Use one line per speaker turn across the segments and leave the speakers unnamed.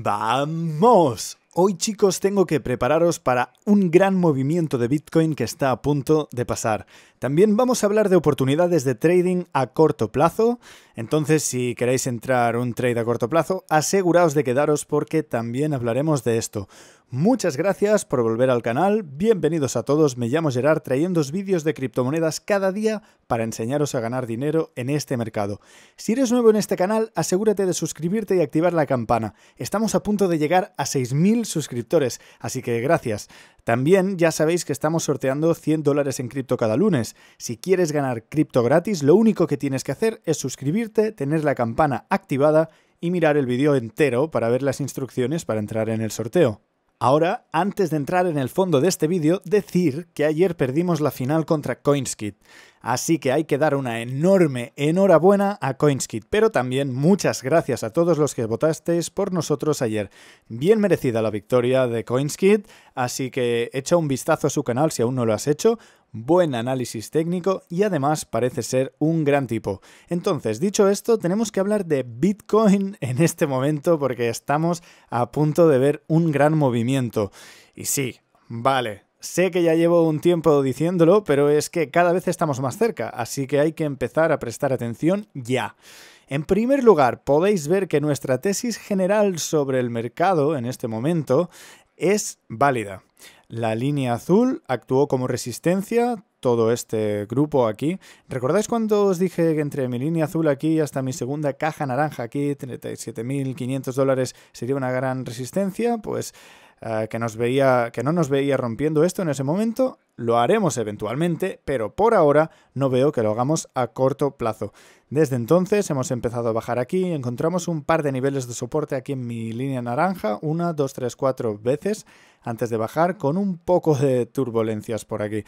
¡Vamos! Hoy chicos tengo que prepararos para un gran movimiento de Bitcoin que está a punto de pasar. También vamos a hablar de oportunidades de trading a corto plazo. Entonces si queréis entrar un trade a corto plazo, aseguraos de quedaros porque también hablaremos de esto. Muchas gracias por volver al canal, bienvenidos a todos, me llamo Gerard trayendo vídeos de criptomonedas cada día para enseñaros a ganar dinero en este mercado. Si eres nuevo en este canal, asegúrate de suscribirte y activar la campana. Estamos a punto de llegar a 6.000 suscriptores, así que gracias. También ya sabéis que estamos sorteando 100 dólares en cripto cada lunes. Si quieres ganar cripto gratis, lo único que tienes que hacer es suscribirte, tener la campana activada y mirar el vídeo entero para ver las instrucciones para entrar en el sorteo. Ahora, antes de entrar en el fondo de este vídeo, decir que ayer perdimos la final contra Coinskit, así que hay que dar una enorme enhorabuena a Coinskit, pero también muchas gracias a todos los que votasteis por nosotros ayer. Bien merecida la victoria de Coinskit, así que echa un vistazo a su canal si aún no lo has hecho, buen análisis técnico y además parece ser un gran tipo. Entonces, dicho esto, tenemos que hablar de Bitcoin en este momento porque estamos a punto de ver un gran movimiento. Y sí, vale, Sé que ya llevo un tiempo diciéndolo, pero es que cada vez estamos más cerca, así que hay que empezar a prestar atención ya. En primer lugar, podéis ver que nuestra tesis general sobre el mercado en este momento es válida. La línea azul actuó como resistencia, todo este grupo aquí. ¿Recordáis cuando os dije que entre mi línea azul aquí y hasta mi segunda caja naranja aquí, 37.500 dólares, sería una gran resistencia? Pues Ah, que, nos veía, que no nos veía rompiendo esto en ese momento. Lo haremos eventualmente, pero por ahora no veo que lo hagamos a corto plazo. Desde entonces hemos empezado a bajar aquí, encontramos un par de niveles de soporte aquí en mi línea naranja, una, dos, tres, cuatro veces antes de bajar con un poco de turbulencias por aquí.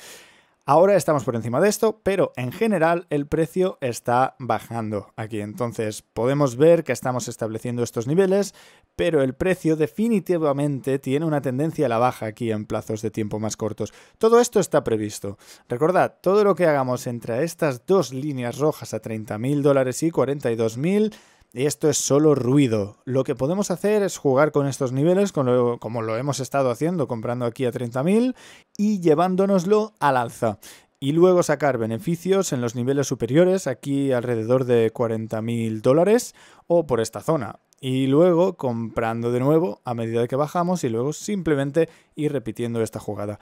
Ahora estamos por encima de esto, pero en general el precio está bajando aquí. Entonces podemos ver que estamos estableciendo estos niveles, pero el precio definitivamente tiene una tendencia a la baja aquí en plazos de tiempo más cortos. Todo esto está previsto. Recordad, todo lo que hagamos entre estas dos líneas rojas a 30.000 dólares y 42.000 esto es solo ruido. Lo que podemos hacer es jugar con estos niveles, como lo hemos estado haciendo, comprando aquí a 30.000 y llevándonoslo al alza. Y luego sacar beneficios en los niveles superiores, aquí alrededor de 40.000 dólares o por esta zona. Y luego comprando de nuevo a medida que bajamos y luego simplemente ir repitiendo esta jugada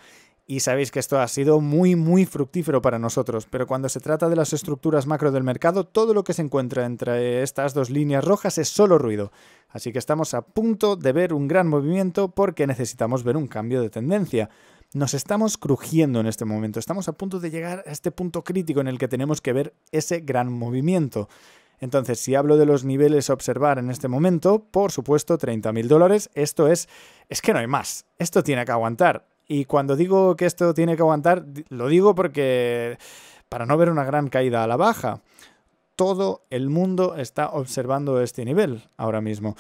y sabéis que esto ha sido muy muy fructífero para nosotros, pero cuando se trata de las estructuras macro del mercado, todo lo que se encuentra entre estas dos líneas rojas es solo ruido. Así que estamos a punto de ver un gran movimiento porque necesitamos ver un cambio de tendencia. Nos estamos crujiendo en este momento, estamos a punto de llegar a este punto crítico en el que tenemos que ver ese gran movimiento. Entonces, si hablo de los niveles a observar en este momento, por supuesto, 30.000 dólares, esto es... es que no hay más, esto tiene que aguantar. Y cuando digo que esto tiene que aguantar, lo digo porque para no ver una gran caída a la baja. Todo el mundo está observando este nivel ahora mismo.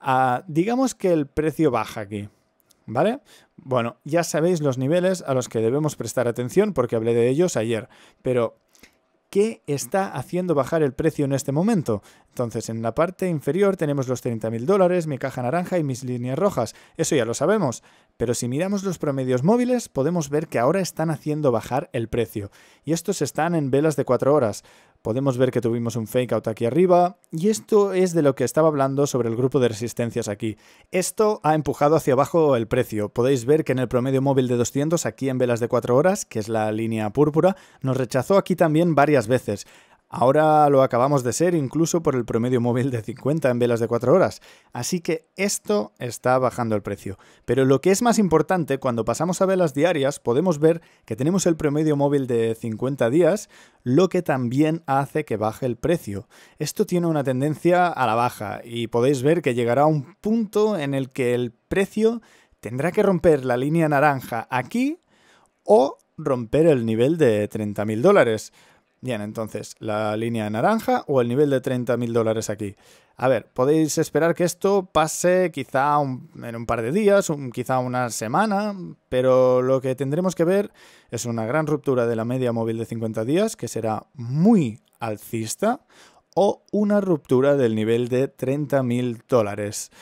Ah, digamos que el precio baja aquí, ¿vale? Bueno, ya sabéis los niveles a los que debemos prestar atención porque hablé de ellos ayer, pero ¿Qué está haciendo bajar el precio en este momento. Entonces, en la parte inferior tenemos los 30.000 dólares, mi caja naranja y mis líneas rojas. Eso ya lo sabemos. Pero si miramos los promedios móviles, podemos ver que ahora están haciendo bajar el precio. Y estos están en velas de 4 horas. Podemos ver que tuvimos un fake out aquí arriba, y esto es de lo que estaba hablando sobre el grupo de resistencias aquí. Esto ha empujado hacia abajo el precio. Podéis ver que en el promedio móvil de 200, aquí en velas de 4 horas, que es la línea púrpura, nos rechazó aquí también varias veces. Ahora lo acabamos de ser incluso por el promedio móvil de 50 en velas de 4 horas, así que esto está bajando el precio. Pero lo que es más importante, cuando pasamos a velas diarias podemos ver que tenemos el promedio móvil de 50 días, lo que también hace que baje el precio. Esto tiene una tendencia a la baja y podéis ver que llegará un punto en el que el precio tendrá que romper la línea naranja aquí o romper el nivel de 30.000 dólares. Bien, entonces, la línea naranja o el nivel de 30.000 dólares aquí. A ver, podéis esperar que esto pase quizá en un par de días, quizá una semana, pero lo que tendremos que ver es una gran ruptura de la media móvil de 50 días, que será muy alcista, o una ruptura del nivel de 30.000 dólares,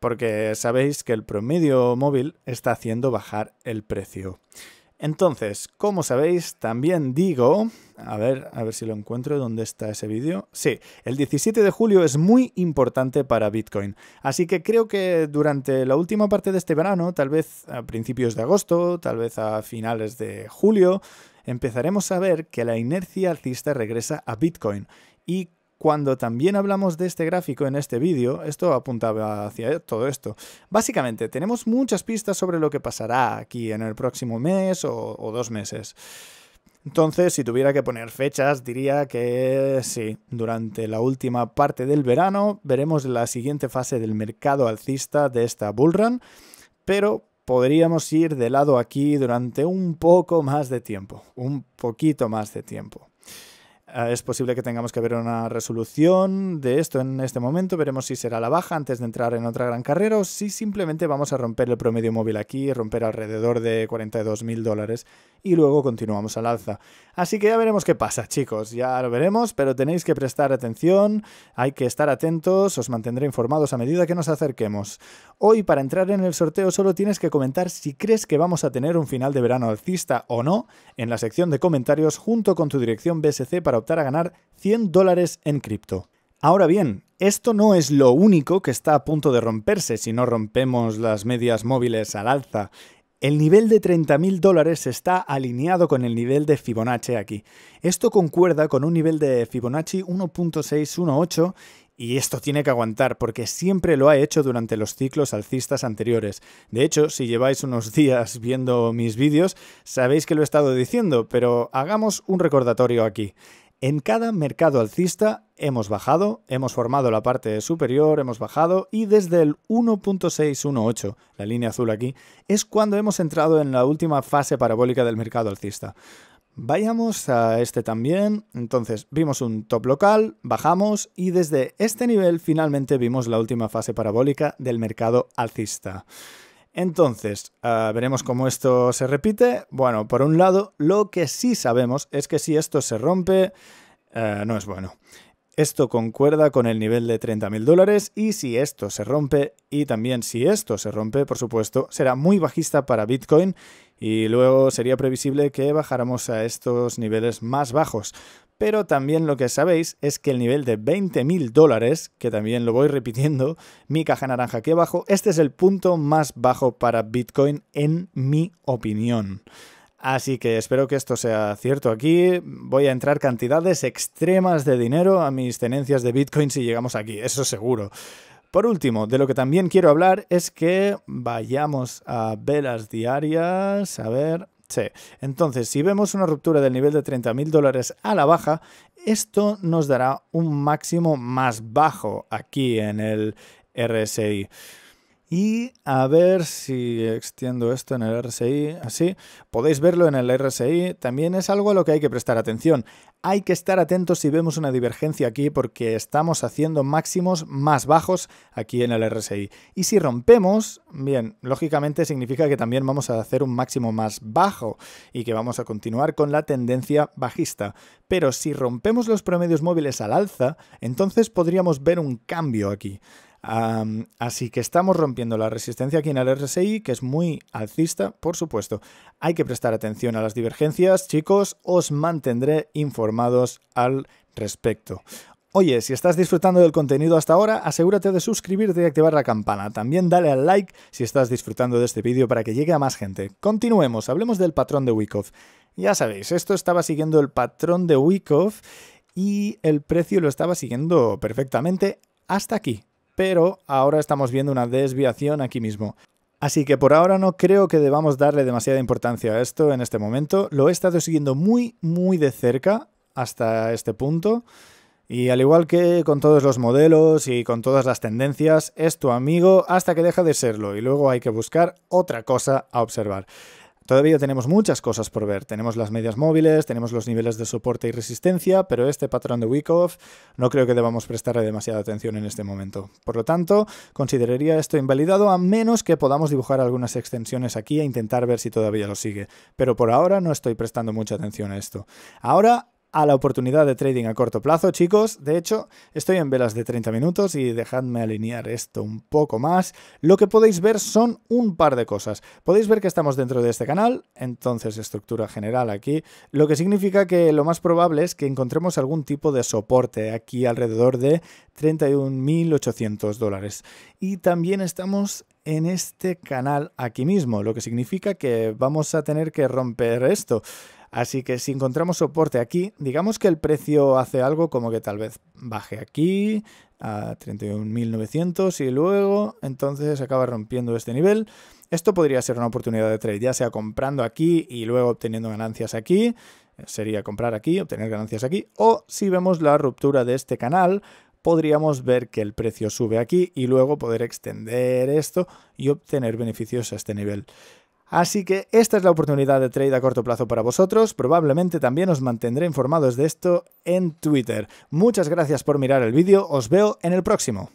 porque sabéis que el promedio móvil está haciendo bajar el precio. Entonces, como sabéis, también digo, a ver, a ver si lo encuentro, ¿dónde está ese vídeo? Sí, el 17 de julio es muy importante para Bitcoin, así que creo que durante la última parte de este verano, tal vez a principios de agosto, tal vez a finales de julio, empezaremos a ver que la inercia alcista regresa a Bitcoin y cuando también hablamos de este gráfico en este vídeo, esto apuntaba hacia todo esto. Básicamente, tenemos muchas pistas sobre lo que pasará aquí en el próximo mes o, dos meses. Entonces, si tuviera que poner fechas, diría que sí, durante la última parte del verano veremos la siguiente fase del mercado alcista de esta bullrun, pero podríamos ir de lado aquí durante un poco más de tiempo, un poquito más de tiempo. Ah, es posible que tengamos que ver una resolución de esto en este momento. Veremos si será la baja antes de entrar en otra gran carrera o si simplemente vamos a romper el promedio móvil aquí, romper alrededor de 42.000 dólares y luego continuamos al alza. Así que ya veremos qué pasa, chicos. Ya lo veremos, pero tenéis que prestar atención, hay que estar atentos, os mantendré informados a medida que nos acerquemos. Hoy para entrar en el sorteo solo tienes que comentar si crees que vamos a tener un final de verano alcista o no en la sección de comentarios junto con tu dirección BSC para a ganar 100 dólares en cripto. Ahora bien, esto no es lo único que está a punto de romperse si no rompemos las medias móviles al alza. El nivel de 30.000 dólares está alineado con el nivel de Fibonacci aquí. Esto concuerda con un nivel de Fibonacci 1.618 y esto tiene que aguantar porque siempre lo ha hecho durante los ciclos alcistas anteriores. De hecho, si lleváis unos días viendo mis vídeos, sabéis que lo he estado diciendo, pero hagamos un recordatorio aquí. En cada mercado alcista hemos bajado, hemos formado la parte superior, hemos bajado y desde el 1.618, la línea azul aquí, es cuando hemos entrado en la última fase parabólica del mercado alcista. Vayamos a este también, entonces vimos un top local, bajamos y desde este nivel finalmente vimos la última fase parabólica del mercado alcista. Entonces, ah, veremos cómo esto se repite. Bueno, por un lado, lo que sí sabemos es que si esto se rompe, ah, no es bueno. Esto concuerda con el nivel de 30.000 dólares y si esto se rompe, y también si esto se rompe, por supuesto, será muy bajista para Bitcoin y luego sería previsible que bajáramos a estos niveles más bajos. Pero también lo que sabéis es que el nivel de 20.000 dólares, que también lo voy repitiendo, mi caja naranja aquí abajo, este es el punto más bajo para Bitcoin en mi opinión. Así que espero que esto sea cierto aquí. Voy a entrar cantidades extremas de dinero a mis tenencias de Bitcoin si llegamos aquí, eso seguro. Por último, de lo que también quiero hablar es que vayamos a velas diarias. A ver, Sí. Entonces, si vemos una ruptura del nivel de 30.000 dólares a la baja, esto nos dará un máximo más bajo aquí en el RSI. Y a ver si extiendo esto en el RSI, así, podéis verlo en el RSI, también es algo a lo que hay que prestar atención. Hay que estar atentos si vemos una divergencia aquí porque estamos haciendo máximos más bajos aquí en el RSI. Y si rompemos, bien, lógicamente significa que también vamos a hacer un máximo más bajo y que vamos a continuar con la tendencia bajista. Pero si rompemos los promedios móviles al alza, entonces podríamos ver un cambio aquí así que estamos rompiendo la resistencia aquí en el RSI, que es muy alcista, por supuesto. Hay que prestar atención a las divergencias, chicos, os mantendré informados al respecto. Oye, si estás disfrutando del contenido hasta ahora, asegúrate de suscribirte y activar la campana. También dale al like si estás disfrutando de este vídeo para que llegue a más gente. Continuemos, hablemos del patrón de Wyckoff. Ya sabéis, esto estaba siguiendo el patrón de Wyckoff y el precio lo estaba siguiendo perfectamente hasta aquí, pero ahora estamos viendo una desviación aquí mismo. Así que por ahora no creo que debamos darle demasiada importancia a esto en este momento. Lo he estado siguiendo muy, muy de cerca hasta este punto. Y al igual que con todos los modelos y con todas las tendencias, es tu amigo hasta que deja de serlo y luego hay que buscar otra cosa a observar. Todavía tenemos muchas cosas por ver. Tenemos las medias móviles, tenemos los niveles de soporte y resistencia, pero este patrón de Wyckoff no creo que debamos prestarle demasiada atención en este momento. Por lo tanto, consideraría esto invalidado a menos que podamos dibujar algunas extensiones aquí e intentar ver si todavía lo sigue. Pero por ahora no estoy prestando mucha atención a esto. Ahora a la oportunidad de trading a corto plazo, chicos. De hecho, estoy en velas de 30 minutos y dejadme alinear esto un poco más. Lo que podéis ver son un par de cosas. Podéis ver que estamos dentro de este canal, entonces estructura general aquí, lo que significa que lo más probable es que encontremos algún tipo de soporte aquí alrededor de 31.800 dólares. Y también estamos en este canal aquí mismo, lo que significa que vamos a tener que romper esto. Así que si encontramos soporte aquí, digamos que el precio hace algo como que tal vez baje aquí a 31.900 y luego entonces acaba rompiendo este nivel. Esto podría ser una oportunidad de trade, ya sea comprando aquí y luego obteniendo ganancias aquí. Eh, sería comprar aquí, obtener ganancias aquí. O si vemos la ruptura de este canal, podríamos ver que el precio sube aquí y luego poder extender esto y obtener beneficios a este nivel. Así que esta es la oportunidad de trade a corto plazo para vosotros. Probablemente también os mantendré informados de esto en Twitter. Muchas gracias por mirar el vídeo. Os veo en el próximo.